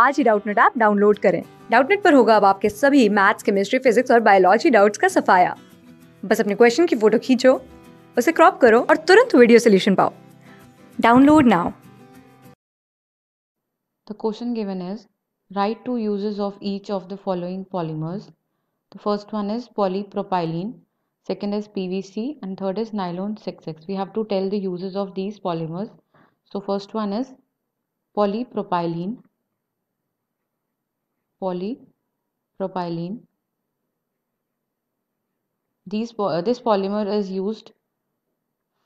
आज ही Doubtnut app download करें डाउटनेट पर होगा अब आपके सभी मैथ्स केमिस्ट्री फिजिक्स और बायोलॉजी डाउट्स का सफाया बस अपने क्वेश्चन की फोटो खींचो उसे क्रॉप करो और तुरंत वीडियो सोल्यूशन पाओ download now the question given is write two uses of each of the following polymers The first one is polypropylene, second is PVC, and third is nylon 6x. We have to tell the uses of these polymers. So, first one is polypropylene. polypropylene. These, uh, this polymer is used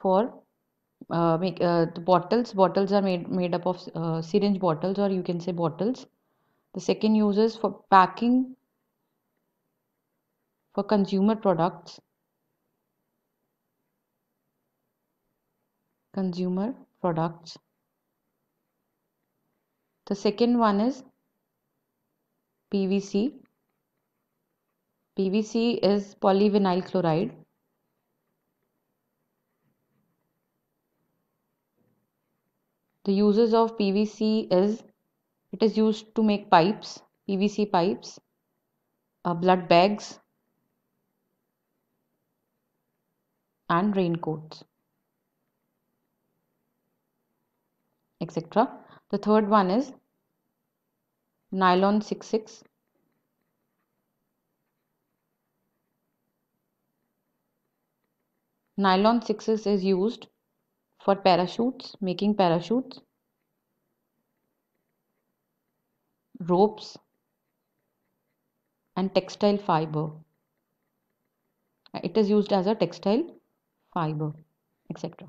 for uh, make uh, the bottles bottles are made made up of uh, syringe bottles or you can say bottles the second use is for packing for consumer products consumer products the second one is PVC. PVC is polyvinyl chloride. The uses of PVC is it is used to make pipes, PVC pipes, uh, blood bags, and raincoats, etc. The third one is nylon 66 nylon 66 is used for parachutes making parachutes ropes and textile fiber it is used as a textile fiber etc